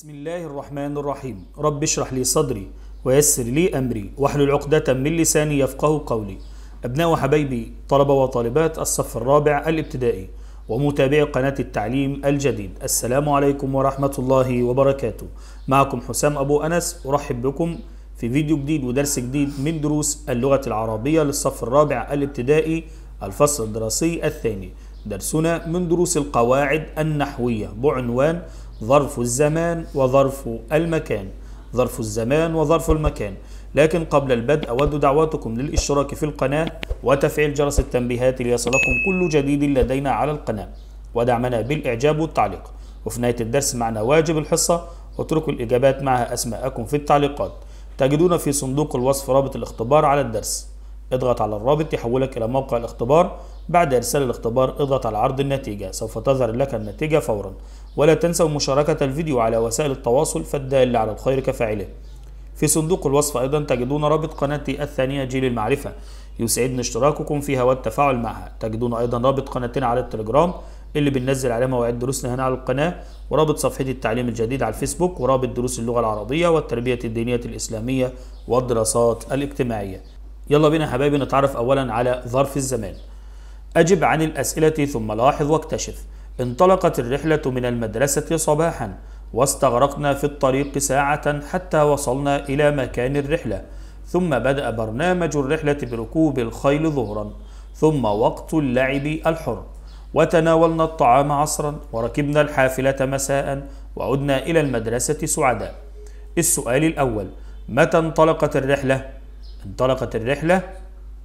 بسم الله الرحمن الرحيم رب اشرح لي صدري ويسر لي أمري واحلل عقدة من لساني يفقه قولي أبناء وحبايبي طلبة وطالبات الصف الرابع الابتدائي ومتابعي قناة التعليم الجديد السلام عليكم ورحمة الله وبركاته معكم حسام أبو أنس أرحب بكم في فيديو جديد ودرس جديد من دروس اللغة العربية للصف الرابع الابتدائي الفصل الدراسي الثاني درسنا من دروس القواعد النحوية بعنوان ظرف الزمان وظرف المكان ظرف الزمان وظرف المكان لكن قبل البدء أود دعوتكم للاشتراك في القناة وتفعيل جرس التنبيهات ليصلكم كل جديد لدينا على القناة ودعمنا بالإعجاب والتعليق وفي نهاية الدرس معنا واجب الحصة واتركوا الإجابات معها أسماءكم في التعليقات تجدون في صندوق الوصف رابط الاختبار على الدرس اضغط على الرابط يحولك إلى موقع الاختبار بعد إرسال الاختبار اضغط على عرض النتيجة سوف تظهر لك النتيجة فورا ولا تنسوا مشاركة الفيديو على وسائل التواصل فالدال على الخير كفاعله في صندوق الوصف أيضا تجدون رابط قناتي الثانية جيل المعرفة يسعدني اشتراككم فيها والتفاعل معها تجدون أيضا رابط قناتنا على التليجرام اللي بننزل عليه مواعيد دروسنا هنا على القناة ورابط صفحة التعليم الجديد على الفيسبوك ورابط دروس اللغة العربية والتربية الدينية الإسلامية والدراسات الاجتماعية يلا بينا يا حبايبي نتعرف أولا على ظرف الزمان أجب عن الأسئلة ثم لاحظ واكتشف انطلقت الرحلة من المدرسة صباحا واستغرقنا في الطريق ساعة حتى وصلنا إلى مكان الرحلة ثم بدأ برنامج الرحلة بركوب الخيل ظهرا ثم وقت اللعب الحر وتناولنا الطعام عصرا وركبنا الحافلة مساء وعدنا إلى المدرسة سعداء السؤال الأول متى انطلقت الرحلة؟ انطلقت الرحلة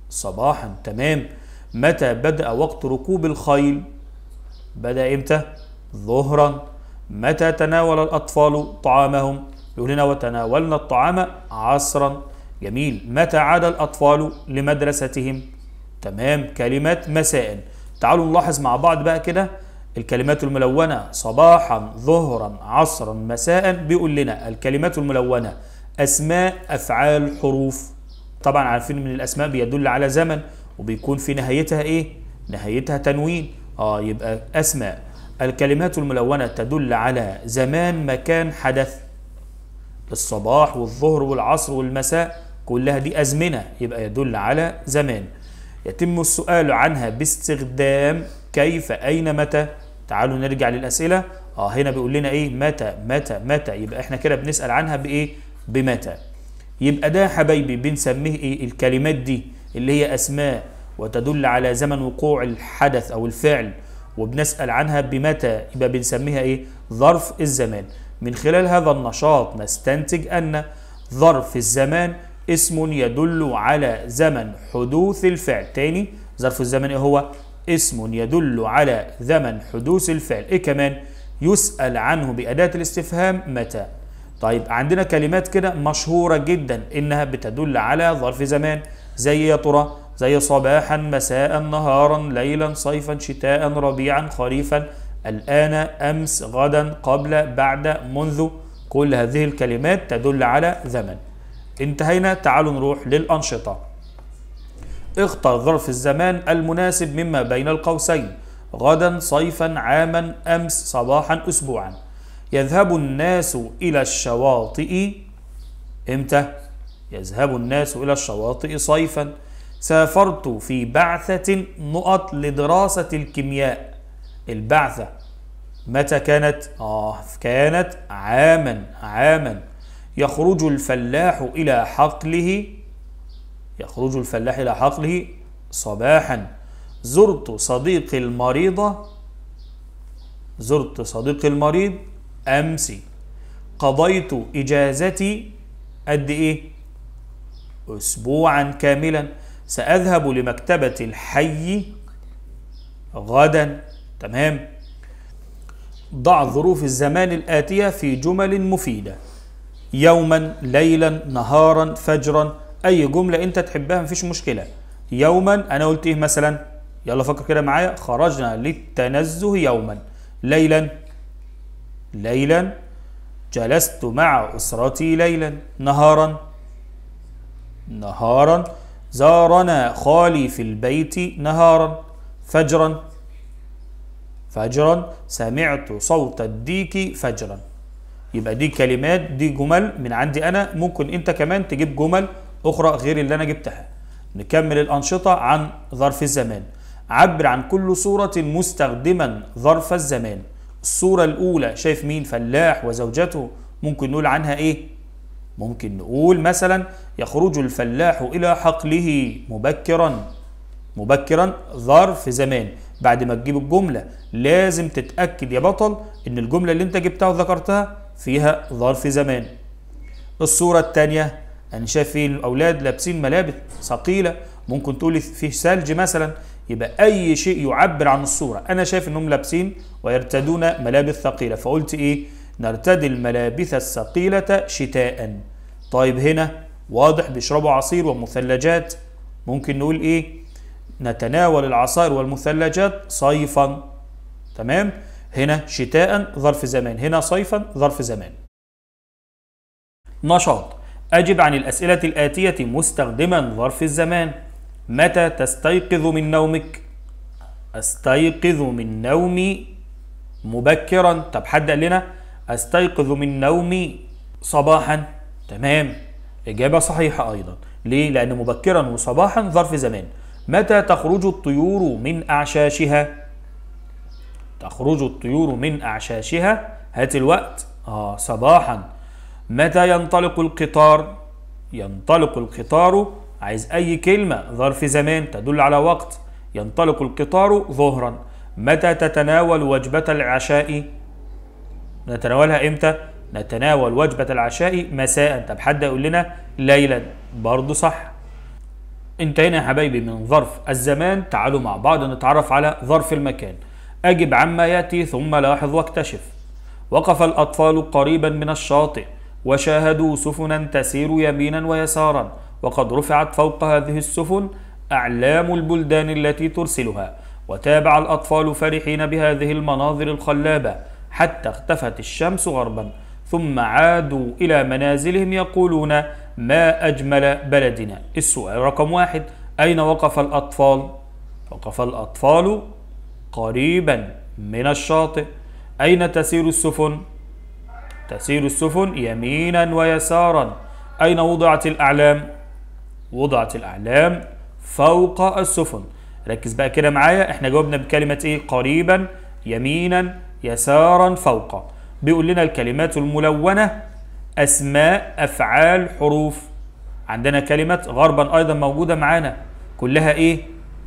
صباحا تمام متى بدأ وقت ركوب الخيل بدأ إمتى ظهرا متى تناول الأطفال طعامهم يقول لنا وتناولنا الطعام عصرا جميل متى عاد الأطفال لمدرستهم تمام كلمات مساء تعالوا نلاحظ مع بعض بقى كده الكلمات الملونة صباحا ظهرا عصرا مساء بيقول لنا الكلمات الملونة أسماء أفعال حروف طبعا عارفين من الأسماء بيدل على زمن وبيكون في نهايتها ايه نهايتها تنوين اه يبقى اسماء الكلمات الملونة تدل على زمان مكان حدث الصباح والظهر والعصر والمساء كلها دي أزمنة يبقى يدل على زمان يتم السؤال عنها باستخدام كيف أين متى تعالوا نرجع للأسئلة اه هنا بيقول لنا ايه متى متى متى يبقى احنا كده بنسأل عنها بايه بمتى يبقى ده حبايبي بنسميه ايه الكلمات دي اللي هي أسماء وتدل على زمن وقوع الحدث أو الفعل وبنسأل عنها بمتى يبقى بنسميها إيه ظرف الزمان من خلال هذا النشاط نستنتج أن ظرف الزمان اسم يدل على زمن حدوث الفعل تاني ظرف الزمان إيه هو اسم يدل على زمن حدوث الفعل إيه كمان يسأل عنه بأداة الاستفهام متى طيب عندنا كلمات كده مشهورة جدا إنها بتدل على ظرف زمان زي يا ترى زي صباحا مساء نهارا ليلا صيفا شتاء ربيعا خريفا الآن أمس غدا قبل بعد منذ كل هذه الكلمات تدل على زمن انتهينا تعالوا نروح للأنشطة اختر ظرف الزمان المناسب مما بين القوسين غدا صيفا عاما أمس صباحا أسبوعا يذهب الناس إلى الشواطئ امتى؟ يذهب الناس إلى الشواطئ صيفا سافرت في بعثة نقط لدراسة الكيمياء البعثة متى كانت؟ آه كانت عاما عاما يخرج الفلاح إلى حقله يخرج الفلاح إلى حقله صباحا زرت صديقي المريضة زرت صديقي المريض أمسي قضيت إجازتي قد إيه؟ أسبوعا كاملا سأذهب لمكتبة الحي غدا تمام ضع ظروف الزمان الآتية في جمل مفيدة يوما ليلا نهارا فجرا أي جملة أنت تحبها مفيش مشكلة يوما أنا قلت إيه مثلا يلا فكر كده معايا خرجنا للتنزه يوما ليلا ليلا جلست مع أسرتي ليلا نهارا نهارا زارنا خالي في البيت نهارا فجرا فجرا سمعت صوت الديك فجرا يبقى دي كلمات دي جمل من عندي انا ممكن انت كمان تجيب جمل اخرى غير اللي انا جبتها نكمل الانشطه عن ظرف الزمان عبر عن كل صوره مستخدما ظرف الزمان الصوره الاولى شايف مين فلاح وزوجته ممكن نقول عنها ايه ممكن نقول مثلا يخرج الفلاح إلى حقله مبكرا مبكرا ظرف زمان بعد ما تجيب الجملة لازم تتأكد يا بطل إن الجملة اللي أنت جبتها وذكرتها فيها ظرف زمان الصورة الثانية أنا شايف في الأولاد لابسين ملابس ثقيلة ممكن تقولي فيه ثلج مثلا يبقى أي شيء يعبر عن الصورة أنا شايف إنهم لابسين ويرتدون ملابس ثقيلة فقلت إيه نرتدي الملابس الثقيلة شتاء طيب هنا واضح بيشربوا عصير ومثلجات ممكن نقول ايه نتناول العصائر والمثلجات صيفا تمام هنا شتاء ظرف زمان هنا صيفا ظرف زمان نشاط أجب عن الأسئلة الآتية مستخدما ظرف الزمان متى تستيقظ من نومك أستيقظ من نومي مبكرا طب حد قال لنا أستيقظ من نومي صباحا تمام إجابة صحيحة أيضا ليه؟ لأن مبكرا وصباحا ظرف زمان متى تخرج الطيور من أعشاشها؟ تخرج الطيور من أعشاشها هات الوقت آه صباحا متى ينطلق القطار؟ ينطلق القطار عايز أي كلمة ظرف زمان تدل على وقت ينطلق القطار ظهرا متى تتناول وجبة العشاء؟ نتناولها امتى نتناول وجبة العشاء مساء طب حد يقول لنا ليلا برضه صح انتهينا يا حبايبي من ظرف الزمان تعالوا مع بعض نتعرف على ظرف المكان أجب عما يأتي ثم لاحظ واكتشف وقف الأطفال قريبا من الشاطئ وشاهدوا سفنا تسير يمينا ويسارا وقد رفعت فوق هذه السفن أعلام البلدان التي ترسلها وتابع الأطفال فرحين بهذه المناظر الخلابة حتى اختفت الشمس غربا ثم عادوا إلى منازلهم يقولون ما أجمل بلدنا السؤال رقم واحد أين وقف الأطفال؟ وقف الأطفال قريبا من الشاطئ أين تسير السفن؟ تسير السفن يمينا ويسارا أين وضعت الأعلام؟ وضعت الأعلام فوق السفن ركز بقى كده معايا احنا جاوبنا بكلمة ايه قريبا يمينا يسارا فوق بيقول لنا الكلمات الملونة أسماء أفعال حروف عندنا كلمة غربا أيضا موجودة معانا كلها إيه؟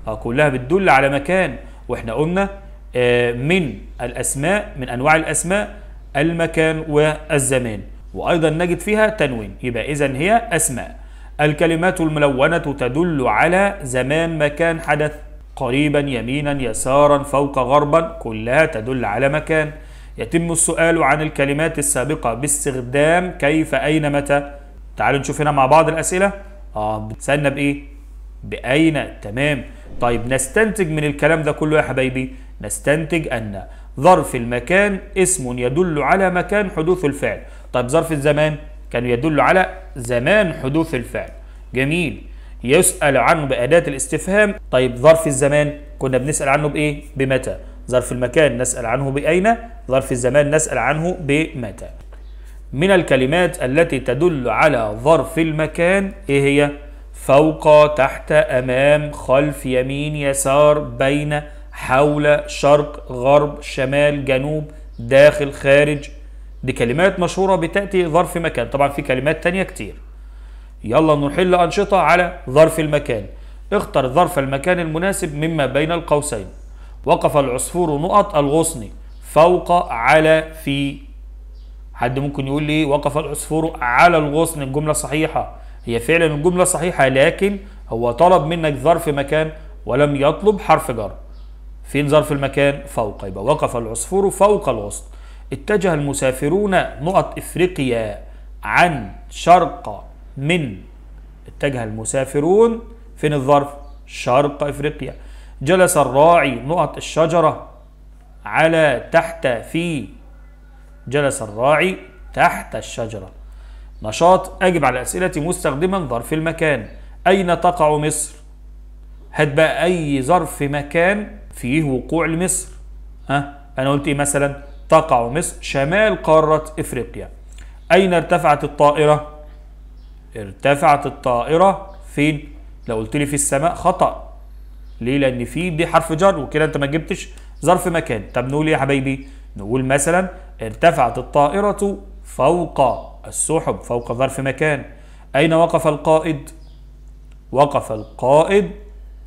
آه كلها بتدل على مكان وإحنا قلنا آه من الأسماء من أنواع الأسماء المكان والزمان وأيضا نجد فيها تنوين يبقى إذا هي أسماء الكلمات الملونة تدل على زمان مكان حدث قريبا يمينا يسارا فوق غربا كلها تدل على مكان يتم السؤال عن الكلمات السابقة باستخدام كيف أين متى تعالوا نشوف هنا مع بعض الأسئلة آه بتسألنا بإيه بأين تمام طيب نستنتج من الكلام ده كله يا حبايبي نستنتج أن ظرف المكان اسم يدل على مكان حدوث الفعل طيب ظرف الزمان كان يدل على زمان حدوث الفعل جميل يسأل عنه بأداة الاستفهام طيب ظرف الزمان كنا بنسأل عنه بإيه؟ بمتى ظرف المكان نسأل عنه بأين ظرف الزمان نسأل عنه بمتى من الكلمات التي تدل على ظرف المكان إيه هي؟ فوق تحت أمام خلف يمين يسار بين حول شرق غرب شمال جنوب داخل خارج دي كلمات مشهورة بتأتي ظرف مكان طبعا في كلمات تانية كتير يلا نحل أنشطة على ظرف المكان اختر ظرف المكان المناسب مما بين القوسين وقف العصفور نقط الغصن فوق على في حد ممكن يقول لي وقف العصفور على الغصن الجملة صحيحة هي فعلا الجملة صحيحة لكن هو طلب منك ظرف مكان ولم يطلب حرف جر فين ظرف المكان فوق يبقى وقف العصفور فوق الغصن اتجه المسافرون نقط افريقيا عن شرق من اتجه المسافرون فين الظرف شرق افريقيا جلس الراعي نقط الشجرة على تحت في جلس الراعي تحت الشجرة نشاط أجب على اسئلتي مستخدما ظرف المكان أين تقع مصر هات بقى أي ظرف مكان فيه وقوع لمصر ها أنا قلت إيه مثلا تقع مصر شمال قارة إفريقيا أين ارتفعت الطائرة ارتفعت الطائرة فين؟ لو قلت لي في السماء خطأ ليه؟ لأن في دي حرف جر وكده أنت ما جبتش ظرف مكان طب نقول إيه يا حبايبي؟ نقول مثلا ارتفعت الطائرة فوق السحب فوق ظرف مكان أين وقف القائد؟ وقف القائد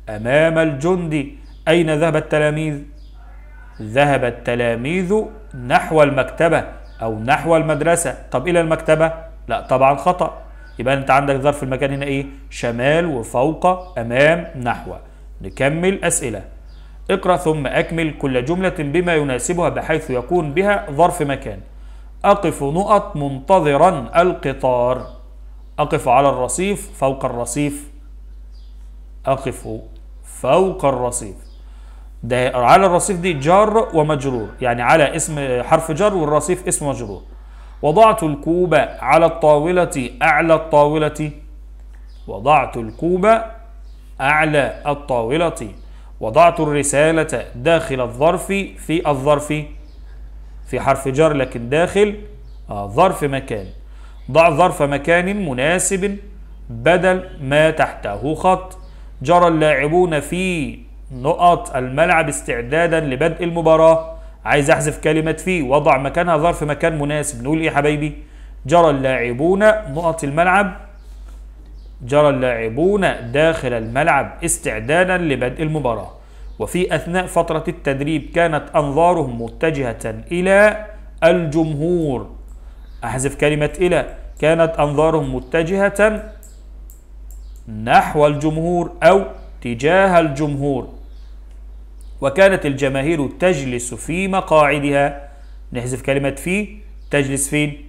أمام الجندي أين ذهب التلاميذ؟ ذهب التلاميذ نحو المكتبة أو نحو المدرسة طب إلى المكتبة؟ لا طبعا خطأ يبقى انت عندك ظرف المكان هنا ايه شمال وفوق امام نحو نكمل اسئله اقرا ثم اكمل كل جمله بما يناسبها بحيث يكون بها ظرف مكان اقف نقط منتظرا القطار اقف على الرصيف فوق الرصيف اقف فوق الرصيف ده على الرصيف دي جار ومجرور يعني على اسم حرف جر والرصيف اسم مجرور وضعت الكوب على الطاولة أعلى الطاولة وضعت الكوب أعلى الطاولة وضعت الرسالة داخل الظرف في الظرف في حرف جر لكن داخل آه، ظرف مكان ضع ظرف مكان مناسب بدل ما تحته خط جرى اللاعبون في نقط الملعب استعدادا لبدء المباراة عايز احذف كلمه في وضع مكانها ظرف مكان مناسب نقول ايه يا حبايبي جرى اللاعبون نقط الملعب جرى اللاعبون داخل الملعب استعدادا لبدء المباراه وفي اثناء فتره التدريب كانت انظارهم متجهه الى الجمهور احذف كلمه الى كانت انظارهم متجهه نحو الجمهور او تجاه الجمهور وكانت الجماهير تجلس في مقاعدها نحذف كلمة في تجلس فين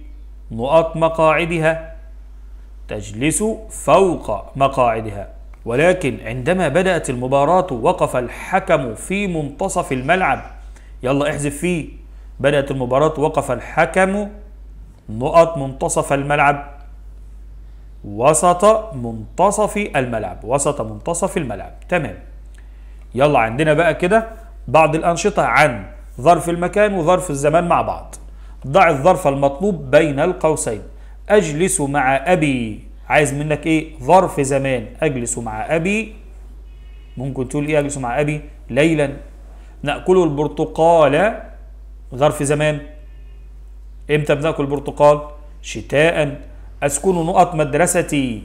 نقط مقاعدها تجلس فوق مقاعدها ولكن عندما بدأت المباراة وقف الحكم في منتصف الملعب يلا احذف فيه بدأت المباراة وقف الحكم نقط منتصف الملعب وسط منتصف الملعب وسط منتصف الملعب تمام يلا عندنا بقى كده بعض الأنشطة عن ظرف المكان وظرف الزمان مع بعض ضع الظرف المطلوب بين القوسين أجلس مع أبي عايز منك إيه ظرف زمان أجلس مع أبي ممكن تقول إيه أجلس مع أبي ليلا نأكل البرتقال ظرف زمان إمتى بنأكل برتقال شتاء أسكن نقط مدرستي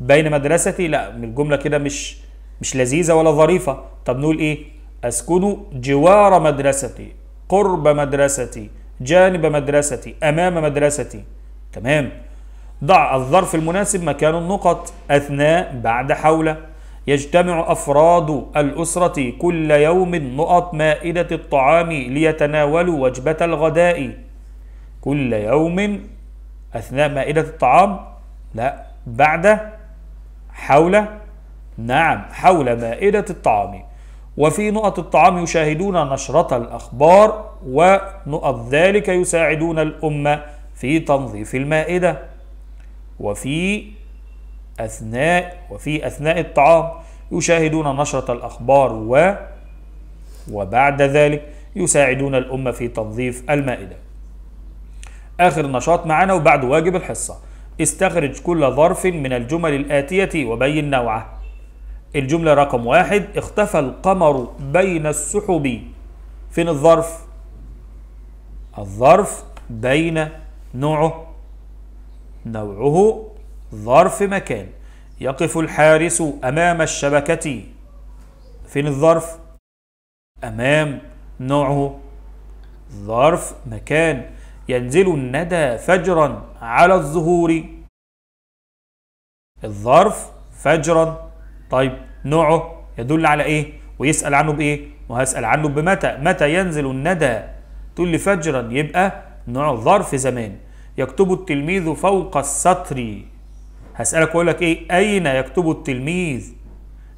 بين مدرستي لا الجملة كده مش مش لذيذة ولا ظريفة طب نقول إيه أسكن جوار مدرستي قرب مدرستي جانب مدرستي أمام مدرستي تمام ضع الظرف المناسب مكان النقط أثناء بعد حول يجتمع أفراد الأسرة كل يوم نقط مائدة الطعام ليتناولوا وجبة الغداء كل يوم أثناء مائدة الطعام لا بعد حول نعم حول مائدة الطعام وفي نقط الطعام يشاهدون نشرة الأخبار ونقط ذلك يساعدون الأمة في تنظيف المائدة وفي أثناء وفي أثناء الطعام يشاهدون نشرة الأخبار و وبعد ذلك يساعدون الأمة في تنظيف المائدة آخر نشاط معنا وبعد واجب الحصة استخرج كل ظرف من الجمل الآتية وبين نوعه الجملة رقم واحد اختفى القمر بين السحب فين الظرف الظرف بين نوعه نوعه ظرف مكان يقف الحارس أمام الشبكة فين الظرف أمام نوعه ظرف مكان ينزل الندى فجرا على الظهور الظرف فجرا طيب نوعه يدل على ايه ويسال عنه بايه وهسال عنه بمتى متى ينزل الندى تقول لي فجرا يبقى نوع ظرف زمان يكتب التلميذ فوق السطر هسالك واقول لك ايه اين يكتب التلميذ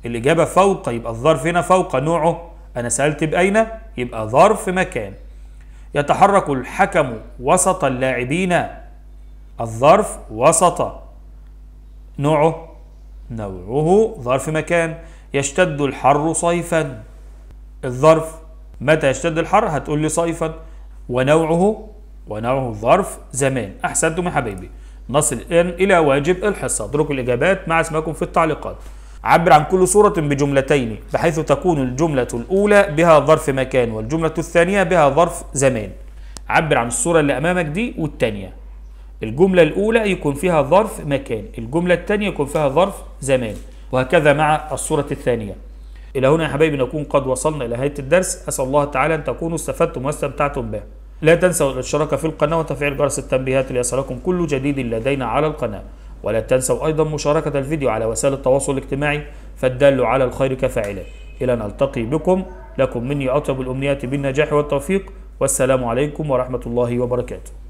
الاجابه فوق يبقى الظرف هنا فوق نوعه انا سالت باين يبقى ظرف مكان يتحرك الحكم وسط اللاعبين الظرف وسط نوعه نوعه ظرف مكان يشتد الحر صيفا الظرف متى يشتد الحر هتقول لي صيفا ونوعه ونوعه الظرف زمان أحسنتم يا حبيبي نصل الآن إلى واجب الحصة اتركوا الإجابات مع اسمكم في التعليقات عبر عن كل صورة بجملتين بحيث تكون الجملة الأولى بها ظرف مكان والجملة الثانية بها ظرف زمان عبر عن الصورة اللي أمامك دي والتانية الجملة الأولى يكون فيها ظرف مكان الجملة الثانية يكون فيها ظرف زمان وهكذا مع الصورة الثانية إلى هنا يا حبايبي نكون قد وصلنا إلى نهاية الدرس أسأل الله تعالى أن تكونوا استفدتم واستمتعتم به لا تنسوا الاشتراك في القناة وتفعيل جرس التنبيهات ليصلكم كل جديد لدينا على القناة ولا تنسوا أيضا مشاركة الفيديو على وسائل التواصل الاجتماعي فالدال على الخير كفاعله إلى نلتقي بكم لكم مني أطيب الأمنيات بالنجاح والتوفيق والسلام عليكم ورحمة الله وبركاته